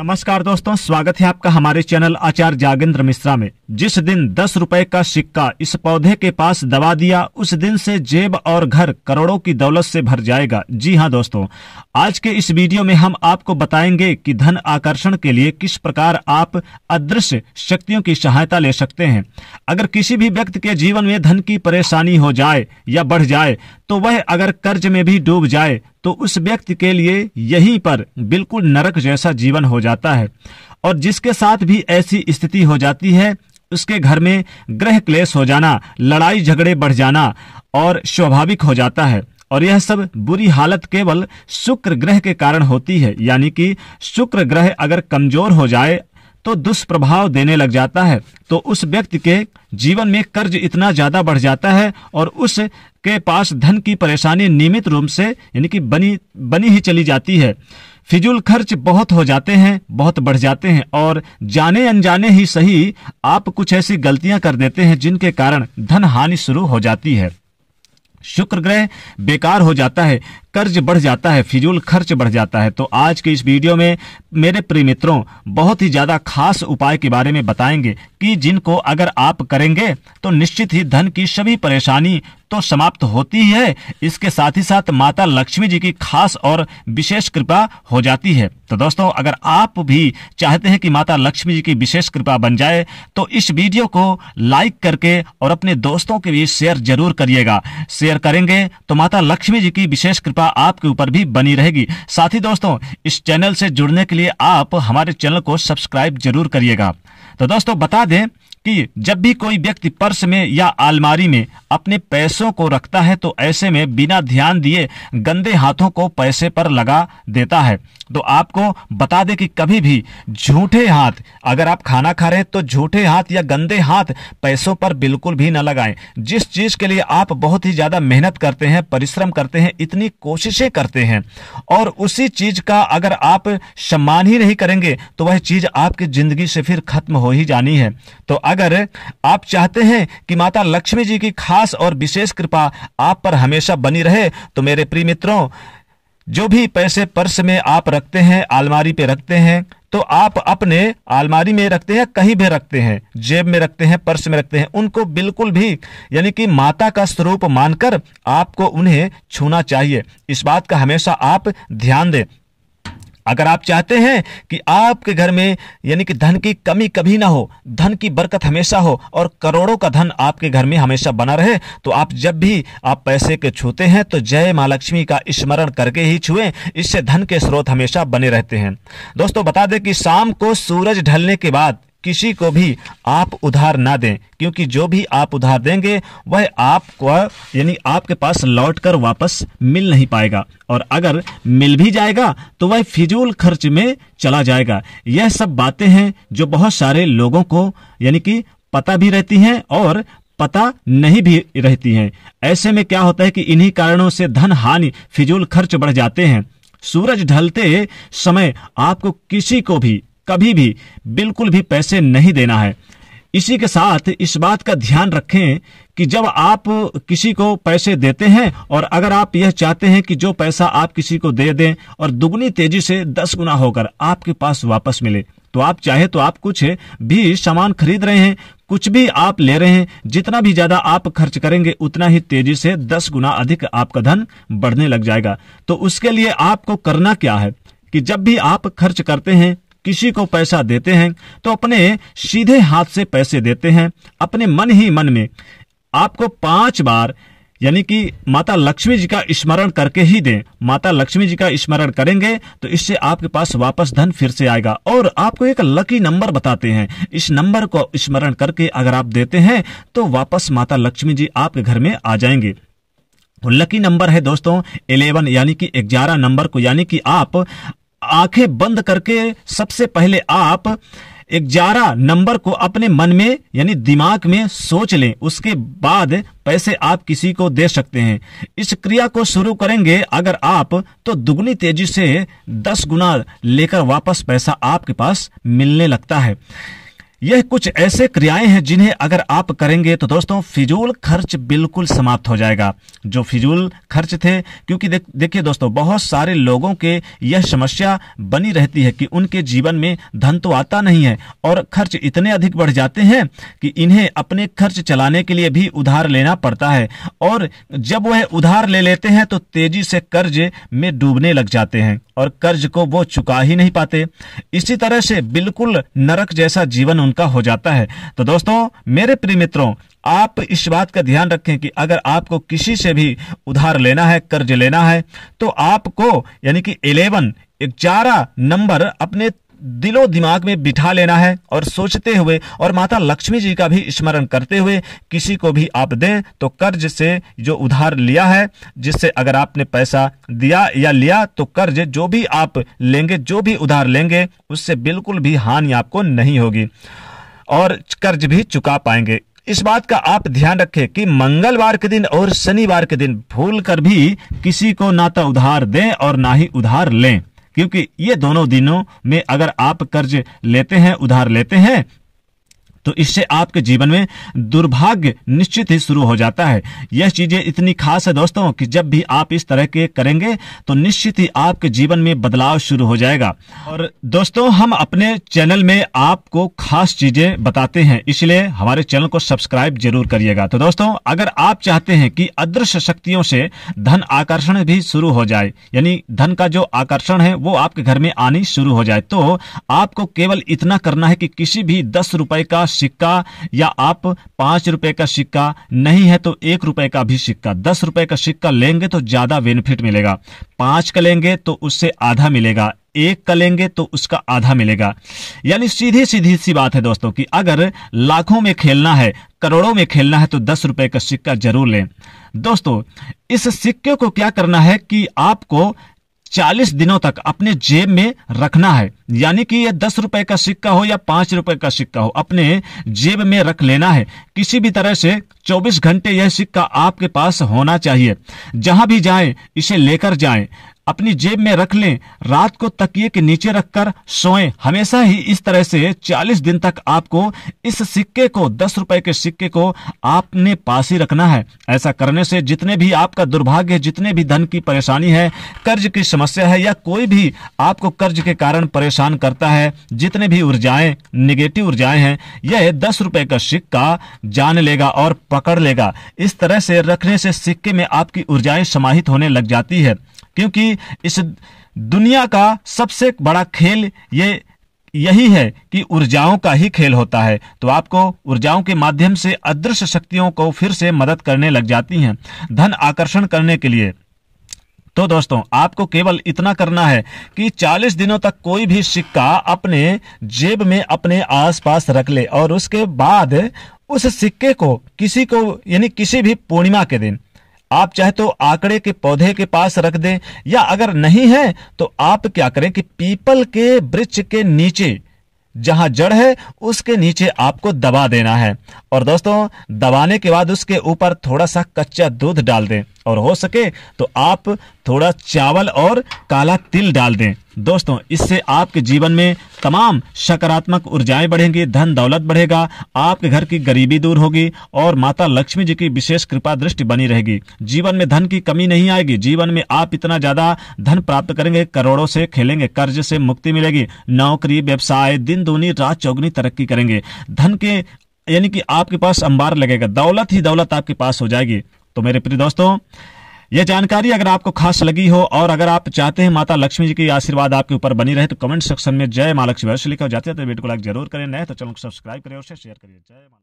नमस्कार दोस्तों स्वागत है आपका हमारे चैनल आचार्य जागेंद्र मिश्रा में जिस दिन दस रुपए का सिक्का इस पौधे के पास दबा दिया उस दिन से जेब और घर करोड़ों की दौलत से भर जाएगा जी हाँ दोस्तों आज के इस वीडियो में हम आपको बताएंगे कि धन आकर्षण के लिए किस प्रकार आप अदृश्य शक्तियों की सहायता ले सकते हैं अगर किसी भी व्यक्ति के जीवन में धन की परेशानी हो जाए या बढ़ जाए तो वह अगर कर्ज में भी डूब जाए तो उस व्यक्ति के लिए यहीं पर बिल्कुल नरक जैसा जीवन हो जाता है और जिसके साथ भी ऐसी स्थिति हो जाती है उसके घर में ग्रह क्लेश हो जाना लड़ाई झगड़े बढ़ जाना और स्वाभाविक हो जाता है और यह सब बुरी हालत केवल शुक्र ग्रह के कारण होती है यानी कि शुक्र ग्रह अगर कमजोर हो जाए तो दुष्प्रभाव देने लग जाता है तो उस व्यक्ति के जीवन में कर्ज इतना ज्यादा बढ़ जाता है और उस के पास धन की परेशानी नियमित रूप से यानी कि बनी बनी ही चली जाती है फिजूल खर्च बहुत हो जाते हैं बहुत बढ़ जाते हैं और जाने अनजाने ही सही आप कुछ ऐसी गलतियां कर देते हैं जिनके कारण धन हानि शुरू हो जाती है शुक्र ग्रह बेकार हो जाता है कर्ज बढ़ जाता है फिजूल खर्च बढ़ जाता है तो आज के इस वीडियो में मेरे प्रिय मित्रों बहुत ही ज़्यादा खास उपाय के बारे में बताएंगे कि जिनको अगर आप करेंगे तो निश्चित ही धन की सभी परेशानी तो समाप्त होती है इसके साथ ही साथ माता लक्ष्मी जी की खास और विशेष कृपा हो जाती है तो दोस्तों अगर आप भी चाहते हैं कि माता लक्ष्मी जी की विशेष कृपा बन जाए तो इस वीडियो को लाइक करके और अपने दोस्तों के भी शेयर जरूर करिएगा शेयर करेंगे तो माता लक्ष्मी जी की विशेष कृपा आपके ऊपर भी बनी रहेगी साथ ही दोस्तों इस चैनल से जुड़ने के लिए आप हमारे चैनल को सब्सक्राइब जरूर करिएगा तो दोस्तों बता दें कि जब भी कोई व्यक्ति पर्स में या आलमारी में अपने पैसों को रखता है तो ऐसे में बिना ध्यान दिए गंदे हाथों को पैसे पर लगा देता है तो आपको बता दे कि कभी भी झूठे हाथ अगर आप खाना खा रहे हैं तो झूठे हाथ या गंदे हाथ पैसों पर बिल्कुल भी ना लगाएं जिस चीज के लिए आप बहुत ही ज्यादा मेहनत करते हैं परिश्रम करते हैं इतनी कोशिशें करते हैं और उसी चीज का अगर आप सम्मान ही नहीं करेंगे तो वह चीज आपकी जिंदगी से फिर खत्म हो ही जानी है तो अगर आप चाहते हैं कि माता लक्ष्मी जी की खास और विशेष कृपा आप पर हमेशा बनी रहे तो मेरे प्रिय मित्रों जो भी पैसे पर्स में आप रखते हैं आलमारी पे रखते हैं तो आप अपने आलमारी में रखते हैं कहीं भी रखते हैं जेब में रखते हैं पर्स में रखते हैं उनको बिल्कुल भी यानी कि माता का स्वरूप मानकर आपको उन्हें छूना चाहिए इस बात का हमेशा आप ध्यान दें अगर आप चाहते हैं कि आपके घर में यानी कि धन की कमी कभी ना हो धन की बरकत हमेशा हो और करोड़ों का धन आपके घर में हमेशा बना रहे तो आप जब भी आप पैसे के छूते हैं तो जय माँ लक्ष्मी का स्मरण करके ही छुए इससे धन के स्रोत हमेशा बने रहते हैं दोस्तों बता दें कि शाम को सूरज ढलने के बाद किसी को भी आप उधार ना दें क्योंकि जो भी आप उधार देंगे वह आपको यानी आपके पास लौट कर वापस मिल नहीं पाएगा और अगर मिल भी जाएगा तो वह फिजूल खर्च में चला जाएगा यह सब बातें हैं जो बहुत सारे लोगों को यानी कि पता भी रहती हैं और पता नहीं भी रहती हैं ऐसे में क्या होता है कि इन्हीं कारणों से धन हानि फिजूल खर्च बढ़ जाते हैं सूरज ढलते समय आपको किसी को भी कभी भी बिल्कुल भी पैसे नहीं देना है इसी के साथ इस बात का ध्यान रखें कि जब आप किसी को पैसे देते हैं और अगर आप यह चाहते हैं कि जो पैसा आप किसी को दे दें और दुगनी तेजी से दस गुना होकर आपके पास वापस मिले तो आप चाहे तो आप कुछ भी सामान खरीद रहे हैं कुछ भी आप ले रहे हैं जितना भी ज्यादा आप खर्च करेंगे उतना ही तेजी से दस गुना अधिक आपका धन बढ़ने लग जाएगा तो उसके लिए आपको करना क्या है कि जब भी आप खर्च करते हैं किसी को पैसा देते हैं तो अपने सीधे हाथ से पैसे देते हैं अपने मन ही मन में आपको पांच बार यानी कि माता लक्ष्मी जी का स्मरण करके ही दें माता लक्ष्मी जी का स्मरण करेंगे तो इससे आपके पास वापस धन फिर से आएगा और आपको एक लकी नंबर बताते हैं इस नंबर को स्मरण करके अगर आप देते हैं तो वापस माता लक्ष्मी जी आपके घर में आ जाएंगे लकी नंबर है दोस्तों 11 यानी कि 11 नंबर को यानी कि आप आंखें बंद करके सबसे पहले आप ग्यारह नंबर को अपने मन में यानी दिमाग में सोच लें उसके बाद पैसे आप किसी को दे सकते हैं इस क्रिया को शुरू करेंगे अगर आप तो दुगनी तेजी से दस गुना लेकर वापस पैसा आपके पास मिलने लगता है यह कुछ ऐसे क्रियाएं हैं जिन्हें अगर आप करेंगे तो दोस्तों फिजूल खर्च बिल्कुल समाप्त हो जाएगा जो फिजूल खर्च थे क्योंकि देखिए दोस्तों बहुत सारे लोगों के यह समस्या बनी रहती है कि उनके जीवन में धन तो आता नहीं है और खर्च इतने अधिक बढ़ जाते हैं कि इन्हें अपने खर्च चलाने के लिए भी उधार लेना पड़ता है और जब वह उधार ले लेते हैं तो तेजी से कर्ज में डूबने लग जाते हैं और कर्ज को वो चुका ही नहीं पाते इसी तरह से बिल्कुल नरक जैसा जीवन उनका हो जाता है तो दोस्तों मेरे प्रिय मित्रों आप इस बात का ध्यान रखें कि अगर आपको किसी से भी उधार लेना है कर्ज लेना है तो आपको यानी कि इलेवन ग्यारह नंबर अपने दिलो दिमाग में बिठा लेना है और सोचते हुए और माता लक्ष्मी जी का भी स्मरण करते हुए किसी को भी आप दें तो कर्ज से जो उधार लिया है जिससे अगर आपने पैसा दिया या लिया तो कर्ज जो भी आप लेंगे जो भी उधार लेंगे उससे बिल्कुल भी हानि आपको नहीं होगी और कर्ज भी चुका पाएंगे इस बात का आप ध्यान रखें कि मंगलवार के दिन और शनिवार के दिन भूल कर भी किसी को ना तो उधार दें और ना ही उधार लें क्योंकि ये दोनों दिनों में अगर आप कर्ज लेते हैं उधार लेते हैं तो इससे आपके जीवन में दुर्भाग्य निश्चित ही शुरू हो जाता है यह चीजें इतनी खास है दोस्तों कि जब भी आप इस तरह के करेंगे तो निश्चित ही आपके जीवन में बदलाव शुरू हो जाएगा और दोस्तों हम अपने चैनल में आपको खास चीजें बताते हैं इसलिए हमारे चैनल को सब्सक्राइब जरूर करिएगा तो दोस्तों अगर आप चाहते हैं कि अदृश्य शक्तियों से धन आकर्षण भी शुरू हो जाए यानी धन का जो आकर्षण है वो आपके घर में आनी शुरू हो जाए तो आपको केवल इतना करना है कि किसी भी दस रुपए का सिक्का या आप पांच रुपए का सिक्का नहीं है तो एक रुपए का भी सिक्का दस रुपए का सिक्का लेंगे तो ज्यादा बेनिफिट मिलेगा पांच का लेंगे तो उससे आधा मिलेगा एक का लेंगे तो उसका आधा मिलेगा यानी सीधी सीधी सी बात है दोस्तों कि अगर लाखों में खेलना है करोड़ों में खेलना है तो दस रुपए का सिक्का जरूर लें दोस्तों इस सिक्के को क्या करना है कि आपको चालीस दिनों तक अपने जेब में रखना है यानी कि यह दस रुपए का सिक्का हो या पांच रुपए का सिक्का हो अपने जेब में रख लेना है किसी भी तरह से 24 घंटे यह सिक्का आपके पास होना चाहिए जहां भी जाएं इसे लेकर जाएं अपनी जेब में रख लें रात को तकिए के नीचे रखकर सोएं हमेशा ही इस तरह से 40 दिन तक आपको इस सिक्के को दस रुपए के सिक्के को आपने पास ही रखना है ऐसा करने से जितने भी आपका दुर्भाग्य है जितने भी धन की परेशानी है कर्ज की समस्या है या कोई भी आपको कर्ज के कारण परेशान परेशान करता है जितने भी ऊर्जाएं निगेटिव ऊर्जाएं हैं यह दस रुपए का सिक्का जान लेगा और पकड़ लेगा इस तरह से रखने से सिक्के में आपकी ऊर्जाएं समाहित होने लग जाती है क्योंकि इस दुनिया का सबसे बड़ा खेल ये यही है कि ऊर्जाओं का ही खेल होता है तो आपको ऊर्जाओं के माध्यम से अदृश्य शक्तियों को फिर से मदद करने लग जाती हैं धन आकर्षण करने के लिए तो दोस्तों आपको केवल इतना करना है कि 40 दिनों तक कोई भी सिक्का अपने जेब में अपने आसपास रख ले और उसके बाद उस सिक्के को किसी को यानी किसी भी पूर्णिमा के दिन आप चाहे तो आंकड़े के पौधे के पास रख दें या अगर नहीं है तो आप क्या करें कि पीपल के वृक्ष के नीचे जहां जड़ है उसके नीचे आपको दबा देना है और दोस्तों दबाने के बाद उसके ऊपर थोड़ा सा कच्चा दूध डाल दें और हो सके तो आप थोड़ा चावल और काला तिल डाल दें दोस्तों इससे आपके जीवन में तमाम सकारात्मक ऊर्जाएं बढ़ेंगी धन दौलत बढ़ेगा आपके घर की गरीबी दूर होगी और माता लक्ष्मी जी की विशेष कृपा दृष्टि बनी रहेगी जीवन में धन की कमी नहीं आएगी जीवन में आप इतना ज्यादा धन प्राप्त करेंगे करोड़ों से खेलेंगे कर्ज से मुक्ति मिलेगी नौकरी व्यवसाय दिन दूनी रात चौगुनी तरक्की करेंगे धन के यानी कि आपके पास अंबार लगेगा दौलत ही दौलत आपके पास हो जाएगी तो मेरे प्रिय दोस्तों यह जानकारी अगर आपको खास लगी हो और अगर आप चाहते हैं माता लक्ष्मी जी की आशीर्वाद आपके ऊपर बनी रहे तो कमेंट सेक्शन में जय माँ लक्ष्मी लिखा जाते हैं तो वीडियो को लाइक जरूर करें नए तो चैनल को सब्सक्राइब करें और शेयर करिए जय माता